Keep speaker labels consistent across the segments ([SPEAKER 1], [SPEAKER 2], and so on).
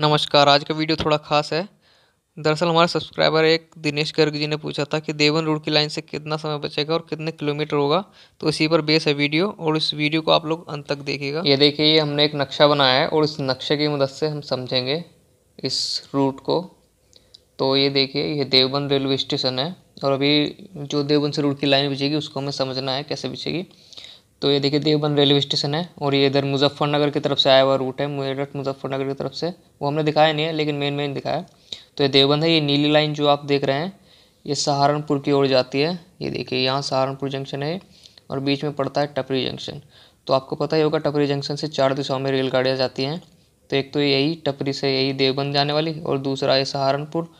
[SPEAKER 1] नमस्कार आज का वीडियो थोड़ा खास है दरअसल हमारे सब्सक्राइबर एक दिनेश गर्ग जी ने पूछा था कि देवन रोड की लाइन से कितना समय बचेगा और कितने किलोमीटर होगा तो इसी पर बेस है वीडियो और इस वीडियो को आप लोग अंत तक देखिएगा ये देखिए ये हमने एक नक्शा बनाया है और इस नक्शे की मदद से हम समझेंगे इस रूट को तो ये देखिए ये देवबंद रेलवे स्टेशन है और अभी जो देवबंद से रूट की लाइन बिछेगी उसको हमें समझना है कैसे बिछेगी तो ये देखिए देवबंद रेलवे स्टेशन है और ये इधर मुजफ्फरनगर की तरफ से आया हुआ रूट है मेरठ मुजफ्फरनगर की तरफ से वो हमने दिखाया नहीं है लेकिन मेन मेन दिखाया तो ये देवबंद है ये नीली लाइन जो आप देख रहे हैं ये सहारनपुर की ओर जाती है ये देखिए यहाँ सहारनपुर जंक्शन है और बीच में पड़ता है टपरी जंक्शन तो आपको पता ही होगा टपरी जंक्शन से चार दिशाओं में रेलगाड़ियाँ जाती हैं तो एक तो यही टपरी से यही देवबंद जाने वाली और दूसरा ये सहारनपुर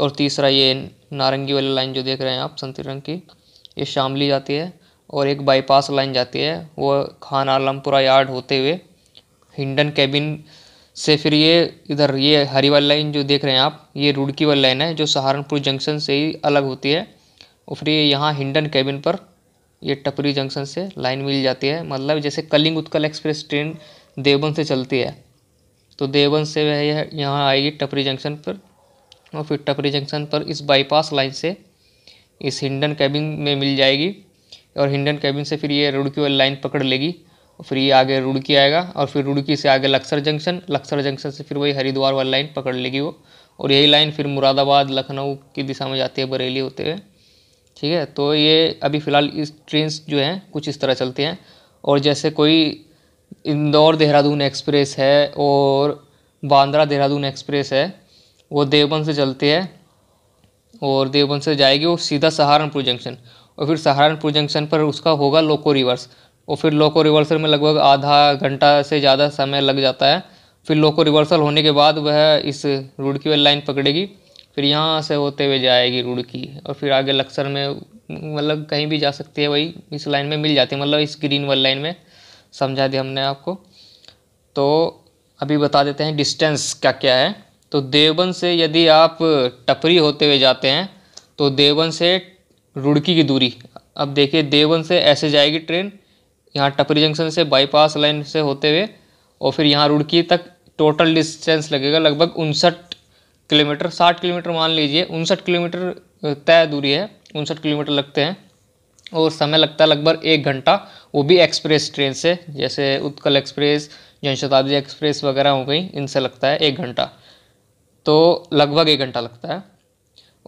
[SPEAKER 1] और तीसरा ये नारंगी वाली लाइन जो देख रहे हैं आप संतरी रंग की ये शामली जाती है और एक बाईपास लाइन जाती है वो खान आलमपुरा यार्ड होते हुए हिंडन कैबिन से फिर ये इधर ये हरी वाली लाइन जो देख रहे हैं आप ये रुड़की वाली लाइन है जो सहारनपुर जंक्शन से ही अलग होती है और फिर ये यहाँ हिंडन कैबिन पर ये टपरी जंक्शन से लाइन मिल जाती है मतलब जैसे कलिंग उत्कल एक्सप्रेस ट्रेन देवबंद से चलती है तो देवबंद से वह यह यहाँ आएगी टपरी जंक्शन पर और फिर टपरी जंक्शन पर इस बाईपास लाइन से इस हिंडन कैबिन में मिल जाएगी और हिंडन कैबिन से फिर ये रुड़की वाली लाइन पकड़ लेगी और फिर ये आगे रुड़की आएगा और फिर रुड़की से आगे लक्सर जंक्शन लक्सर जंक्शन से फिर वही हरिद्वार वाली लाइन पकड़ लेगी वो और यही लाइन फिर मुरादाबाद लखनऊ की दिशा में जाती है बरेली होते हुए ठीक है तो ये अभी फ़िलहाल इस ट्रेन जो हैं कुछ इस तरह चलती हैं और जैसे कोई इंदौर देहरादून एक्सप्रेस है और बांद्रा देहरादून एक्सप्रेस है वो देवबंद से चलती है और देवबंद से जाएगी वो सीधा सहारनपुर जंक्शन और फिर सहारनपुर जंक्शन पर उसका होगा लोको रिवर्स और फिर लोको रिवर्सल में लगभग आधा घंटा से ज़्यादा समय लग जाता है फिर लोको रिवर्सल होने के बाद वह इस रुड़की वाली लाइन पकड़ेगी फिर यहाँ से होते हुए जाएगी रुड़की और फिर आगे लक्सर में मतलब कहीं भी जा सकती है वही इस लाइन में मिल जाती है मतलब इस ग्रीन वाली लाइन में समझा दिया हमने आपको तो अभी बता देते हैं डिस्टेंस क्या क्या है तो देवबंद से यदि आप टपरी होते हुए जाते हैं तो देवबंद से रुड़की की दूरी अब देखिए देवन से ऐसे जाएगी ट्रेन यहाँ टपरी जंक्शन से बाईपास लाइन से होते हुए और फिर यहाँ रुड़की तक टोटल डिस्टेंस लगेगा लगभग उनसठ किलोमीटर साठ किलोमीटर मान लीजिए उनसठ किलोमीटर तय दूरी है उनसठ किलोमीटर लगते हैं और समय लगता है लगभग एक घंटा वो भी एक्सप्रेस ट्रेन से जैसे उत्कल एक्सप्रेस जनशताब्दी एक्सप्रेस वगैरह हो गई इनसे लगता है एक घंटा तो लगभग एक घंटा लगता है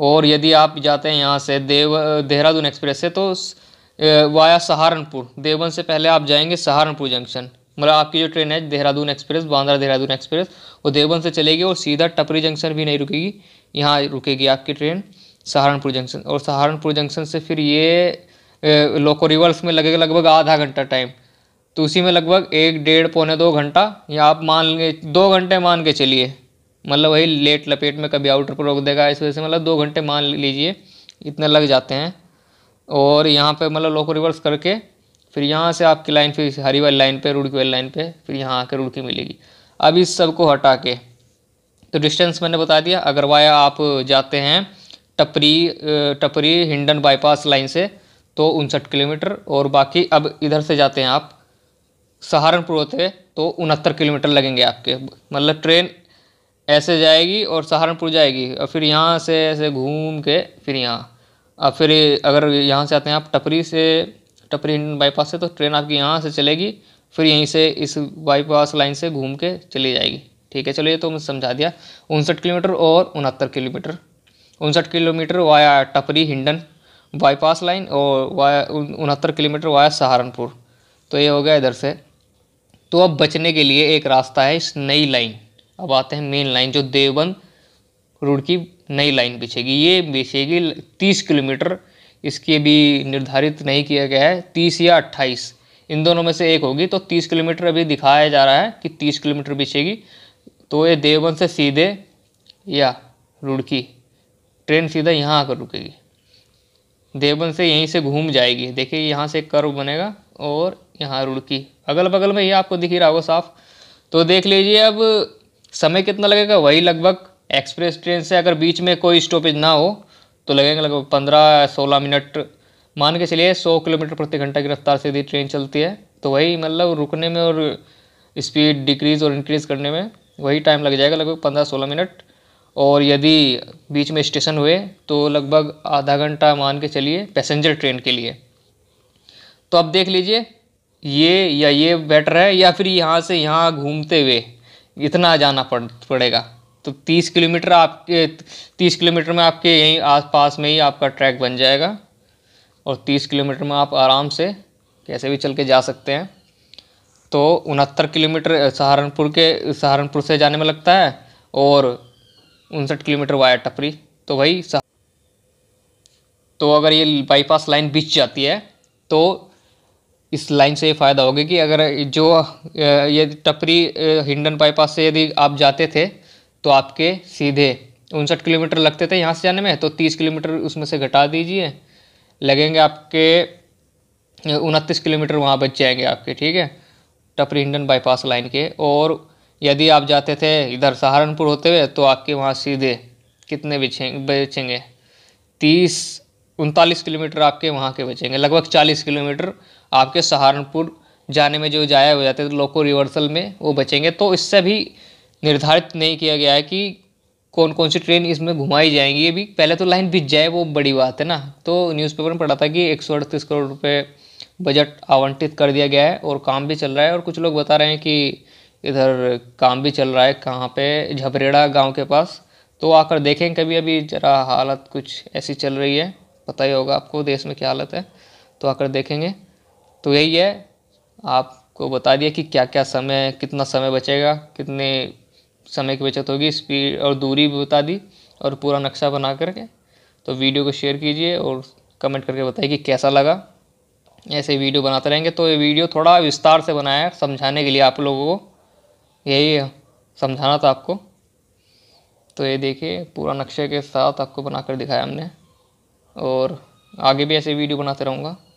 [SPEAKER 1] और यदि आप जाते हैं यहाँ से देव देहरादून एक्सप्रेस से तो वाया सहारनपुर देवबंद से पहले आप जाएंगे सहारनपुर जंक्शन मतलब आपकी जो ट्रेन है देहरादून एक्सप्रेस बांद्रा देहरादून एक्सप्रेस वो देवबंद से चलेगी और सीधा टपरी जंक्शन भी नहीं रुकेगी यहाँ रुकेगी आपकी ट्रेन सहारनपुर जंक्शन और सहारनपुर जंक्शन से फिर ये लोको रिवर्स में लगेगा लगभग आधा घंटा टाइम तो उसी में लगभग एक डेढ़ पौने दो घंटा या आप मान लेंगे दो घंटे मान के चलिए मतलब वही लेट लपेट में कभी आउटर पर रोक देगा इस वजह से मतलब दो घंटे मान लीजिए इतने लग जाते हैं और यहाँ पे मतलब लोको को रिवर्स करके फिर यहाँ से आपकी लाइन फिर हरी वाली लाइन पे रुड़की वाली लाइन पे फिर यहाँ आकर रुड़की मिलेगी अब इस सब को हटा के तो डिस्टेंस मैंने बता दिया अगर वाया आप जाते हैं टपरी टपरी हिंडन बाईपास लाइन से तो उनसठ किलोमीटर और बाकी अब इधर से जाते हैं आप सहारनपुर होते तो उनहत्तर किलोमीटर लगेंगे आपके मतलब ट्रेन ऐसे जाएगी और सहारनपुर जाएगी और फिर यहाँ से ऐसे घूम के फिर यहाँ और फिर अगर यहाँ से आते हैं आप टपरी से टपरी बाईपास से तो ट्रेन आपकी यहाँ से चलेगी फिर यहीं से इस बाईपास लाइन से घूम के चली जाएगी ठीक है चलो ये तो मैं समझा दिया उनसठ किलोमीटर और उनहत्तर किलोमीटर उनसठ kilometre via Tapri Hindon bypass line और वाया उनहत्तर किलोमीटर वाया सहारनपुर तो ये हो गया इधर से तो अब बचने के लिए एक रास्ता है इस नई लाइन अब आते हैं मेन लाइन जो देवबंद रोड की नई लाइन बिछेगी ये बिछेगी तीस किलोमीटर इसकी भी निर्धारित नहीं किया गया है तीस या अट्ठाईस इन दोनों में से एक होगी तो तीस किलोमीटर अभी दिखाया जा रहा है कि तीस किलोमीटर बिछेगी तो ये देवबंद से सीधे या रुड़की ट्रेन सीधा यहाँ आकर रुकेगी देवबंद से यहीं से घूम जाएगी देखिए यहाँ से कर्व बनेगा और यहाँ रुड़की अगल बगल में ये आपको दिख ही रहा होगा साफ तो देख लीजिए अब समय कितना लगेगा वही लगभग एक्सप्रेस ट्रेन से अगर बीच में कोई स्टॉपेज ना हो तो लगेंगे लगभग पंद्रह सोलह मिनट मान के चलिए सौ किलोमीटर प्रति घंटा की रफ्तार से यदि ट्रेन चलती है तो वही मतलब रुकने में और स्पीड डिक्रीज़ और इंक्रीज़ करने में वही टाइम लग जाएगा लगभग पंद्रह सोलह मिनट और यदि बीच में स्टेशन हुए तो लगभग आधा घंटा मान के चलिए पैसेंजर ट्रेन के लिए तो अब देख लीजिए ये या ये बेटर है या फिर यहाँ से यहाँ घूमते हुए इतना जाना पड़ पड़ेगा तो तीस किलोमीटर आपके तीस किलोमीटर में आपके यहीं आसपास में ही आपका ट्रैक बन जाएगा और तीस किलोमीटर में आप आराम से कैसे भी चल के जा सकते हैं तो उनहत्तर किलोमीटर सहारनपुर के सहारनपुर से जाने में लगता है और उनसठ किलोमीटर वाया टपरी तो भाई तो अगर ये बाईपास लाइन बीच जाती है तो इस लाइन से ये फ़ायदा होगा कि अगर जो ये टपरी हिंडन बाईपास से यदि आप जाते थे तो आपके सीधे उनसठ किलोमीटर लगते थे यहाँ से जाने में तो तीस किलोमीटर उसमें से घटा दीजिए लगेंगे आपके उनतीस किलोमीटर वहाँ बच जाएंगे आपके ठीक है टपरी हिंडन बाईपास लाइन के और यदि आप जाते थे इधर सहारनपुर होते हुए तो आपके वहाँ सीधे कितने बचेंगे बचेंगे तीस उनतालीस किलोमीटर आपके वहाँ के बचेंगे लगभग चालीस किलोमीटर आपके सहारनपुर जाने में जो जाया हो जाते हैं तो लोको रिवर्सल में वो बचेंगे तो इससे भी निर्धारित नहीं किया गया है कि कौन कौन सी ट्रेन इसमें घुमाई जाएंगी ये भी पहले तो लाइन बिछ जाए वो बड़ी बात है ना तो न्यूज़पेपर में पढ़ा था कि एक करोड़ रुपये बजट आवंटित कर दिया गया है और काम भी चल रहा है और कुछ लोग बता रहे हैं कि इधर काम भी चल रहा है कहाँ पे झबरेड़ा गांव के पास तो आकर देखें कभी अभी ज़रा हालत कुछ ऐसी चल रही है पता ही होगा आपको देश में क्या हालत है तो आकर देखेंगे तो यही है आपको बता दिया कि क्या क्या समय कितना समय बचेगा कितने समय की बचत होगी स्पीड और दूरी भी बता दी और पूरा नक्शा बना करके तो वीडियो को शेयर कीजिए और कमेंट करके बताइए कि कैसा लगा ऐसे वीडियो बनाते रहेंगे तो ये वीडियो थोड़ा विस्तार से बनाया है समझाने के लिए आप लोगों को यही समझाना था आपको तो ये देखिए पूरा नक्शे के साथ आपको बना कर दिखाया हमने और आगे भी ऐसे वीडियो बनाते रहूँगा